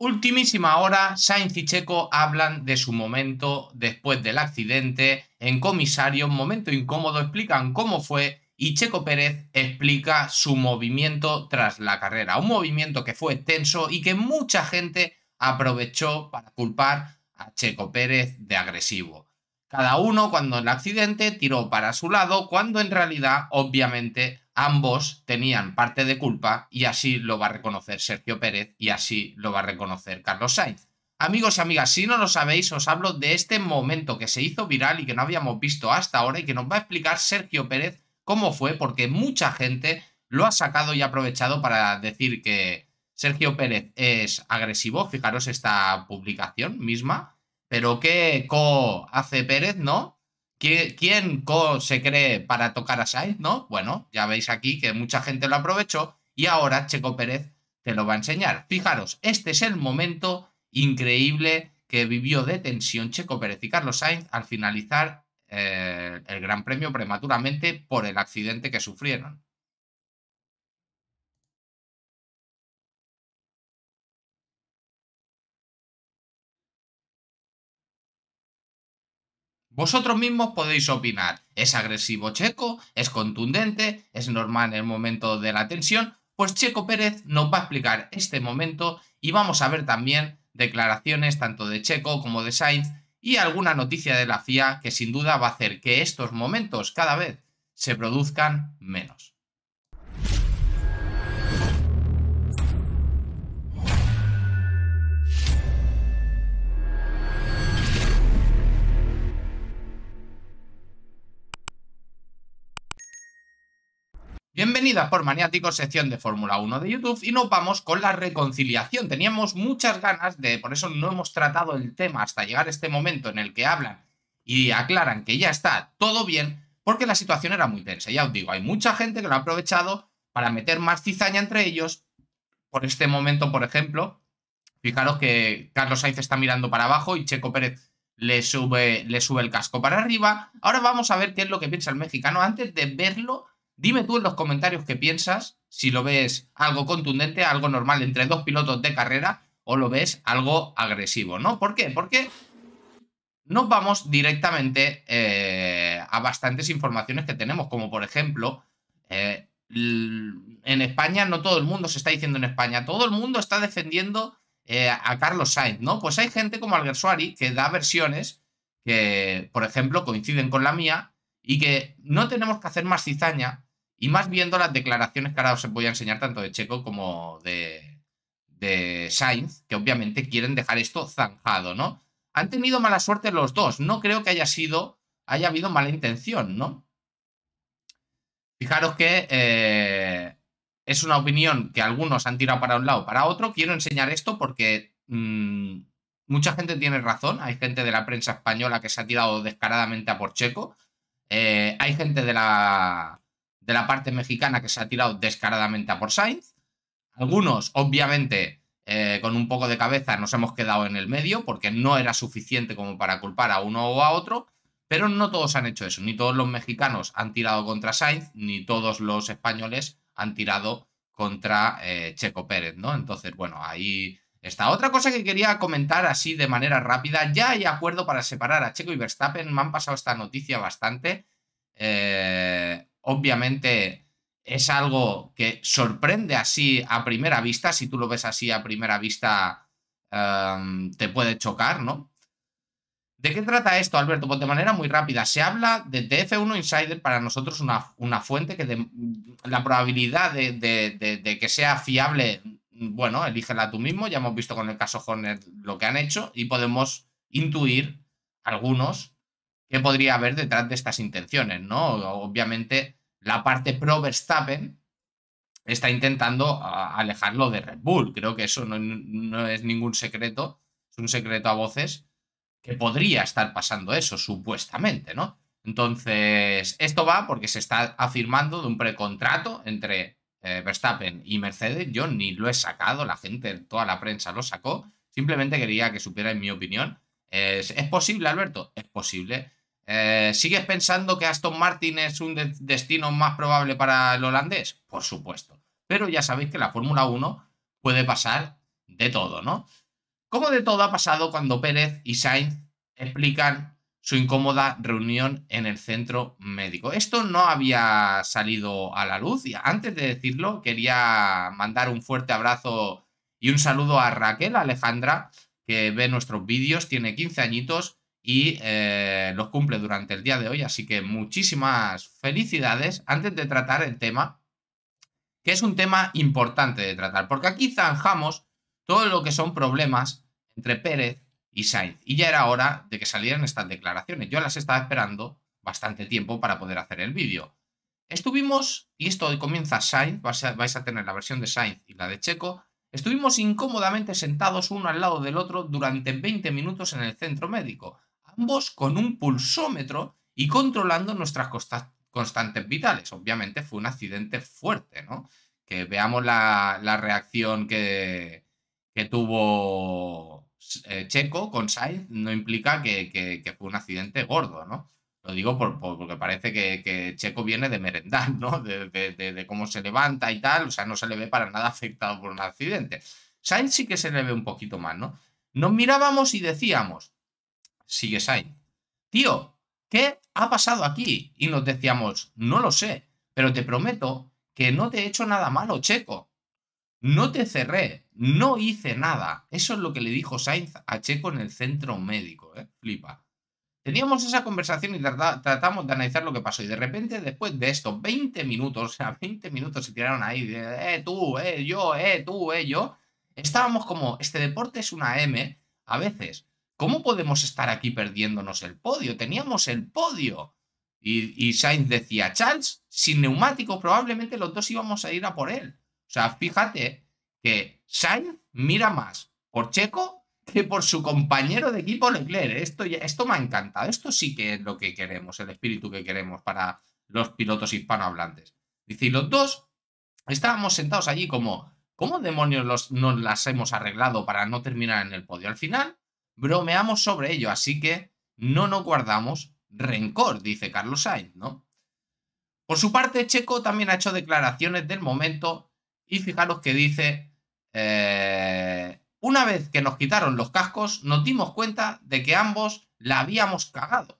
Ultimísima hora, Sainz y Checo hablan de su momento después del accidente en comisario, un momento incómodo, explican cómo fue y Checo Pérez explica su movimiento tras la carrera, un movimiento que fue tenso y que mucha gente aprovechó para culpar a Checo Pérez de agresivo. Cada uno cuando en el accidente tiró para su lado, cuando en realidad obviamente ambos tenían parte de culpa y así lo va a reconocer Sergio Pérez y así lo va a reconocer Carlos Sainz. Amigos y amigas, si no lo sabéis, os hablo de este momento que se hizo viral y que no habíamos visto hasta ahora y que nos va a explicar Sergio Pérez cómo fue, porque mucha gente lo ha sacado y aprovechado para decir que Sergio Pérez es agresivo. Fijaros esta publicación misma. Pero qué co hace Pérez, ¿no? ¿Quién se cree para tocar a Sainz? ¿No? Bueno, ya veis aquí que mucha gente lo aprovechó y ahora Checo Pérez te lo va a enseñar. Fijaros, este es el momento increíble que vivió de tensión Checo Pérez y Carlos Sainz al finalizar eh, el Gran Premio prematuramente por el accidente que sufrieron. Vosotros mismos podéis opinar. ¿Es agresivo Checo? ¿Es contundente? ¿Es normal en el momento de la tensión? Pues Checo Pérez nos va a explicar este momento y vamos a ver también declaraciones tanto de Checo como de Sainz y alguna noticia de la FIA que sin duda va a hacer que estos momentos cada vez se produzcan menos. Bienvenidas por maniáticos, sección de Fórmula 1 de YouTube y nos vamos con la reconciliación. Teníamos muchas ganas de, por eso no hemos tratado el tema hasta llegar a este momento en el que hablan y aclaran que ya está todo bien, porque la situación era muy tensa. Ya os digo, hay mucha gente que lo ha aprovechado para meter más cizaña entre ellos. Por este momento, por ejemplo, fijaros que Carlos Sainz está mirando para abajo y Checo Pérez le sube, le sube el casco para arriba. Ahora vamos a ver qué es lo que piensa el mexicano antes de verlo Dime tú en los comentarios qué piensas, si lo ves algo contundente, algo normal entre dos pilotos de carrera o lo ves algo agresivo, ¿no? ¿Por qué? Porque nos vamos directamente eh, a bastantes informaciones que tenemos, como por ejemplo, eh, en España no todo el mundo se está diciendo en España, todo el mundo está defendiendo eh, a Carlos Sainz, ¿no? Pues hay gente como Alguersuari que da versiones que, por ejemplo, coinciden con la mía y que no tenemos que hacer más cizaña y más viendo las declaraciones que ahora os voy a enseñar tanto de Checo como de, de Sainz, que obviamente quieren dejar esto zanjado, ¿no? Han tenido mala suerte los dos. No creo que haya sido, haya habido mala intención, ¿no? Fijaros que eh, es una opinión que algunos han tirado para un lado, o para otro. Quiero enseñar esto porque mm, mucha gente tiene razón. Hay gente de la prensa española que se ha tirado descaradamente a por Checo. Eh, hay gente de la de la parte mexicana que se ha tirado descaradamente a por Sainz. Algunos, obviamente, eh, con un poco de cabeza nos hemos quedado en el medio porque no era suficiente como para culpar a uno o a otro, pero no todos han hecho eso, ni todos los mexicanos han tirado contra Sainz, ni todos los españoles han tirado contra eh, Checo Pérez, ¿no? Entonces, bueno, ahí está. Otra cosa que quería comentar así de manera rápida, ya hay acuerdo para separar a Checo y Verstappen, me han pasado esta noticia bastante. Eh, obviamente es algo que sorprende así a primera vista, si tú lo ves así a primera vista em, te puede chocar, ¿no? ¿De qué trata esto, Alberto? Pues de manera muy rápida. Se habla de TF1 Insider, para nosotros una, una fuente que la probabilidad de, que sea fiable, bueno, elígela tú mismo. Ya hemos visto con el caso Hornet lo que han hecho y podemos intuir algunos qué podría haber detrás de estas intenciones, ¿no? Obviamente la parte pro Verstappen está intentando alejarlo de Red Bull. Creo que eso no, es ningún secreto, es un secreto a voces que podría estar pasando eso, supuestamente, ¿no? Entonces, esto va porque se está afirmando de un precontrato entre eh, Verstappen y Mercedes. Yo ni lo he sacado, la gente, toda la prensa lo sacó. Simplemente quería que supiera en mi opinión. ¿Es, ¿Es posible, Alberto? Es posible. Eh, ¿Sigues pensando que Aston Martin es un destino más probable para el holandés? Por supuesto. Pero ya sabéis que la Fórmula 1 puede pasar de todo, ¿no? Como de todo ha pasado cuando Pérez y Sainz explican su incómoda reunión en el centro médico. Esto no había salido a la luz y antes de decirlo quería mandar un fuerte abrazo y un saludo a Raquel Alejandra que ve nuestros vídeos, tiene 15 añitos y eh, los cumple durante el día de hoy. Así que muchísimas felicidades antes de tratar el tema, que es un tema importante de tratar, porque aquí zanjamos todo lo que son problemas entre Pérez y Sainz. Y ya era hora de que salieran estas declaraciones. Yo las estaba esperando bastante tiempo para poder hacer el vídeo. Estuvimos, y esto comienza Sainz, vais a tener la versión de Sainz y la de Checo, estuvimos incómodamente sentados uno al lado del otro durante 20 minutos en el centro médico con un pulsómetro y controlando nuestras constantes vitales. Obviamente fue un accidente fuerte, ¿no? Que veamos la, reacción que, que tuvo eh, Checo con Sainz no implica que, fue un accidente gordo, ¿no? Lo digo por, porque parece que, Checo viene de merendar, ¿no? De, de, cómo se levanta y tal, o sea, no se le ve para nada afectado por un accidente. Sainz sí que se le ve un poquito más, ¿no? Nos mirábamos y decíamos, Sigue Sainz. Tío, ¿qué ha pasado aquí? Y nos decíamos, no lo sé, pero te prometo que no te he hecho nada malo, Checo. No te cerré, no hice nada. Eso es lo que le dijo Sainz a Checo en el centro médico, ¿eh? Flipa. Teníamos esa conversación y tratamos de analizar lo que pasó. Y de repente, después de estos 20 minutos, o sea, 20 minutos se tiraron ahí, de, eh, tú, eh, yo, eh, tú, eh, yo. Estábamos como, este deporte es una M, a veces ¿Cómo mm. podemos estar aquí perdiéndonos el podio? Teníamos el podio. Y, Sainz decía, Charles, sin neumático probablemente los dos íbamos a ir a por él. O sea, fíjate que Sainz mira más por Checo que por su compañero de equipo Leclerc. ¿eh? Esto, esto me ha encantado. Esto sí que es lo que queremos, el espíritu que queremos para los pilotos hispanohablantes. Dice, y los dos estábamos sentados allí como, ¿cómo demonios nos las hemos arreglado para no terminar en el podio? Al final bromeamos sobre ello, así que no nos guardamos rencor, dice Carlos Sainz, ¿no? Por su parte, Checo también ha hecho declaraciones del momento y fijaros que dice, eh, una vez que nos quitaron los cascos, nos dimos cuenta de que ambos la habíamos cagado.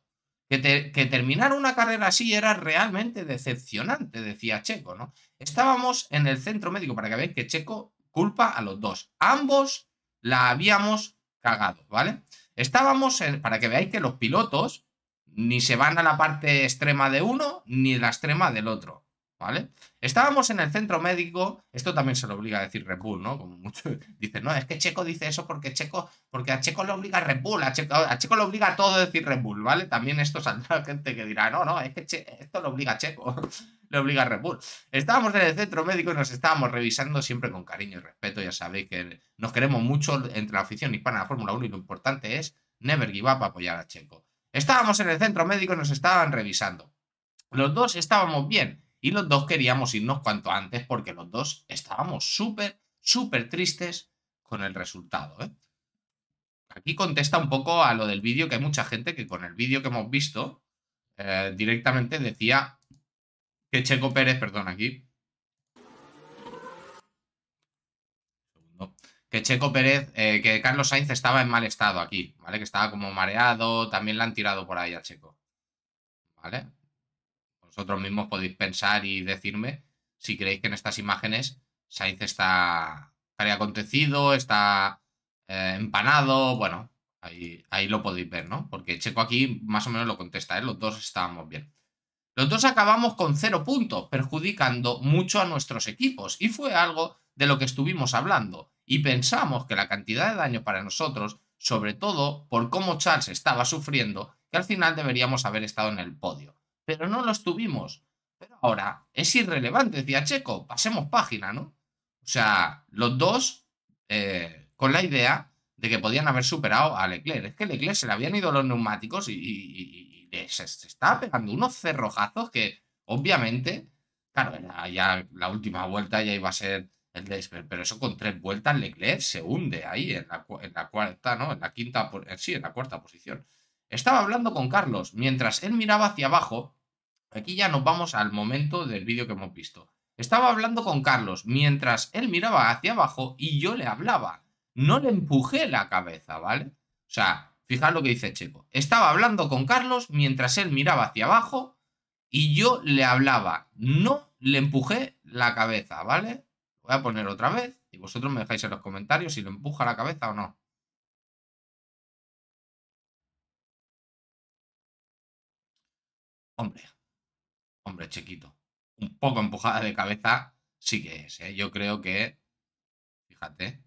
Que, que terminar una carrera así era realmente decepcionante, decía Checo, ¿no? Estábamos en el centro médico, para que veáis que Checo culpa a los dos. Ambos la habíamos Cagado, ¿vale? Estábamos, para que veáis que los pilotos ni se van a la parte extrema de uno ni la extrema del otro. ¿vale? Estábamos en el centro médico, esto también se lo obliga a decir Red ¿no? Como muchos dicen, no, es que Checo dice eso porque Checo, porque a Checo le obliga a Red a Checo, le lo obliga a todo a decir Red ¿vale? También esto saldrá gente que dirá, no, no, es que esto lo obliga a Checo, le obliga a Red Estábamos en el centro médico y nos estábamos revisando siempre con cariño y respeto, ya sabéis que nos queremos mucho entre la afición hispana de la Fórmula 1 y lo importante es never give up apoyar a Checo. Estábamos en el centro médico y nos estaban revisando. Los dos estábamos bien y los dos queríamos irnos cuanto antes porque los dos estábamos súper, súper tristes con el resultado. ¿eh? Aquí contesta un poco a lo del vídeo, que hay mucha gente que con el vídeo que hemos visto eh, directamente decía que Checo Pérez, perdón, aquí. que Checo Pérez, eh, que Carlos Sainz estaba en mal estado aquí, ¿vale? Que estaba como mareado, también le han tirado por ahí a Checo, ¿vale? vosotros mismos podéis pensar y decirme si creéis que en estas imágenes Sainz está acontecido, está eh, empanado, bueno, ahí, ahí, lo podéis ver, ¿no? Porque Checo aquí más o menos lo contesta, ¿eh? los dos estábamos bien. Los dos acabamos con cero puntos, perjudicando mucho a nuestros equipos, y fue algo de lo que estuvimos hablando, y pensamos que la cantidad de daño para nosotros, sobre todo por cómo Charles estaba sufriendo, que al final deberíamos haber estado en el podio pero no los tuvimos. Pero ahora es irrelevante, decía Checo, pasemos página, ¿no? O sea, los dos eh, con la idea de que podían haber superado a Leclerc. Es que Leclerc se le habían ido los neumáticos y, se, estaba pegando unos cerrojazos que, obviamente, claro, ya la última vuelta ya iba a ser el desper, pero eso con tres vueltas Leclerc se hunde ahí en la, en la cuarta, ¿no? En la quinta, eh, sí, en la cuarta posición. Estaba hablando con Carlos. Mientras él miraba hacia abajo, Aquí ya nos vamos al momento del vídeo que hemos visto. Estaba hablando con Carlos mientras él miraba hacia abajo y yo le hablaba. No le empujé la cabeza, ¿vale? O sea, fijad lo que dice Checo. Estaba hablando con Carlos mientras él miraba hacia abajo y yo le hablaba. No le empujé la cabeza, ¿vale? Voy a poner otra vez y vosotros me dejáis en los comentarios si lo empuja la cabeza o no. Hombre. Hombre, chiquito. Un poco empujada de cabeza sí que es. ¿eh? Yo creo que. Fíjate.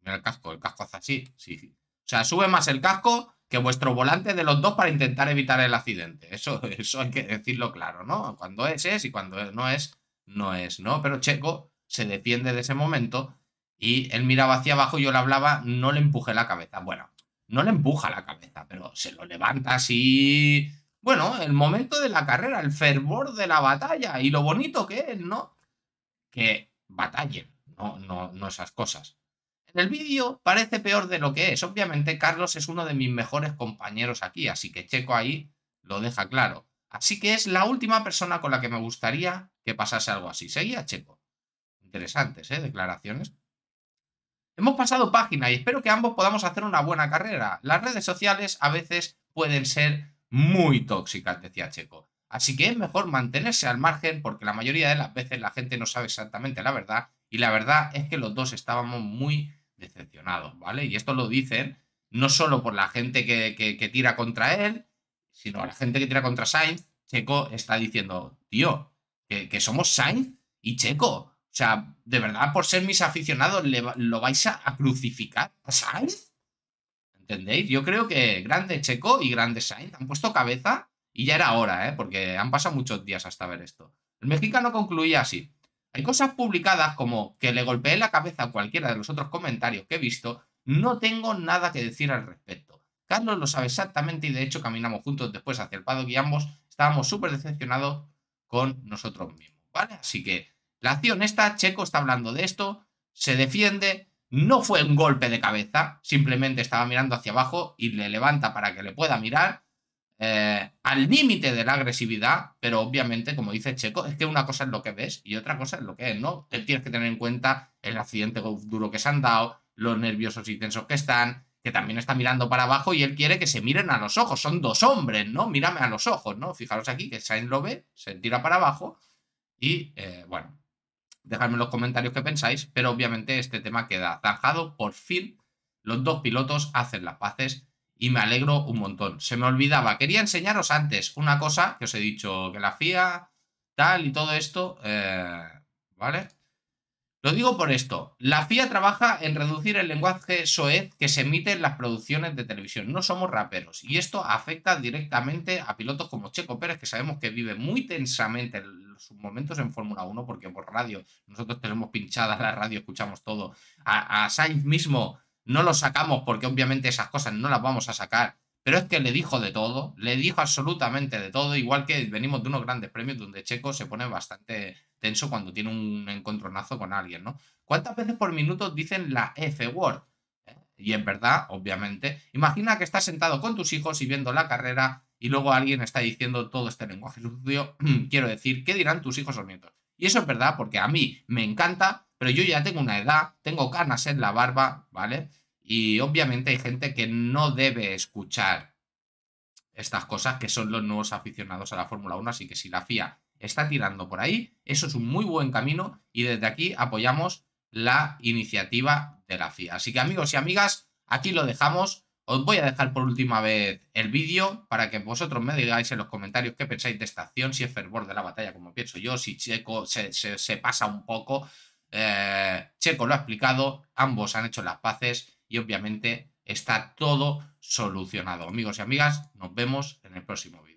Mira el casco. El casco hace así. Sí. O sea, sube más el casco que vuestro volante de los dos para intentar evitar el accidente. Eso, eso hay que decirlo claro, ¿no? Cuando es, es y cuando no es, no es, ¿no? Pero Checo se defiende de ese momento y él miraba hacia abajo, y yo le hablaba, no le empuje la cabeza. Bueno, no le empuja la cabeza, pero se lo levanta así bueno, el momento de la carrera, el fervor de la batalla y lo bonito que es, ¿no? Que batallen, no, no, no esas cosas. En el vídeo parece peor de lo que es. Obviamente Carlos es uno de mis mejores compañeros aquí, así que Checo ahí lo deja claro. Así que es la última persona con la que me gustaría que pasase algo así. Seguía Checo. Interesantes, ¿eh? Declaraciones. Hemos pasado página y espero que ambos podamos hacer una buena carrera. Las redes sociales a veces pueden ser muy tóxicas, decía Checo. Así que es mejor mantenerse al margen porque la mayoría de las veces la gente no sabe exactamente la verdad y la verdad es que los dos estábamos muy decepcionados, ¿vale? Y esto lo dicen no solo por la gente que, tira contra él, sino la gente que tira contra Sainz. Checo está diciendo, tío, que, somos Sainz y Checo. O sea, de verdad, por ser mis aficionados, ¿lo vais a, a crucificar a Sainz? ¿Entendéis? Yo creo que grande Checo y grande Sainz han puesto cabeza y ya era hora, ¿eh? porque han pasado muchos días hasta ver esto. El mexicano concluía así. Hay cosas publicadas como que le golpeé la cabeza a cualquiera de los otros comentarios que he visto. No tengo nada que decir al respecto. Carlos lo sabe exactamente y de hecho caminamos juntos después hacia el paddock y ambos estábamos súper decepcionados con nosotros mismos. ¿Vale? Así que la acción está, Checo está hablando de esto, se defiende, no fue un golpe de cabeza, simplemente estaba mirando hacia abajo y le levanta para que le pueda mirar. Eh, al límite de la agresividad, pero obviamente, como dice Checo, es que una cosa es lo que ves y otra cosa es lo que es, ¿no? Tienes que tener en cuenta el accidente duro que se han dado, los nerviosos y tensos que están, que también está mirando para abajo y él quiere que se miren a los ojos. Son dos hombres, ¿no? Mírame a los ojos, ¿no? Fijaros aquí que Sainz lo ve, se tira para abajo y, eh, bueno, Dejadme en los comentarios qué pensáis, pero obviamente este tema queda zanjado. Por fin, los dos pilotos hacen las paces y me alegro un montón. Se me olvidaba, quería enseñaros antes una cosa que os he dicho, que la FIA, tal y todo esto, eh, ¿vale? Lo digo por esto, la FIA trabaja en reducir el lenguaje soez que se emite en las producciones de televisión, no somos raperos, y esto afecta directamente a pilotos como Checo Pérez, que sabemos que vive muy tensamente sus momentos en Fórmula 1, porque por radio, nosotros tenemos pinchada la radio, escuchamos todo. A, Sainz mismo no lo sacamos porque obviamente esas cosas no las vamos a sacar, pero es que le dijo de todo, le dijo absolutamente de todo, igual que venimos de unos grandes premios donde Checo se pone bastante tenso cuando tiene un encontronazo con alguien, ¿no? ¿Cuántas veces por minuto dicen la F-word? ¿Eh? Y en verdad, obviamente. Imagina que estás sentado con tus hijos y viendo la carrera y luego alguien está diciendo todo este lenguaje sucio, quiero decir, ¿qué dirán tus hijos o nietos? Y eso es verdad porque a mí me encanta, pero yo ya tengo una edad, tengo canas en la barba, ¿vale? Y obviamente hay gente que no debe escuchar estas cosas que son los nuevos aficionados a la Fórmula 1, así que si la FIA está tirando por ahí, eso es un muy buen camino y desde aquí apoyamos la iniciativa de la FIA. Así que amigos y amigas, aquí lo dejamos. Os voy a dejar por última vez el vídeo para que vosotros me digáis en los comentarios qué pensáis de esta acción, si es fervor de la batalla como pienso yo, si Checo se, pasa un poco. Eh, Checo lo ha explicado, ambos han hecho las paces y obviamente está todo solucionado. Amigos y amigas, nos vemos en el próximo vídeo.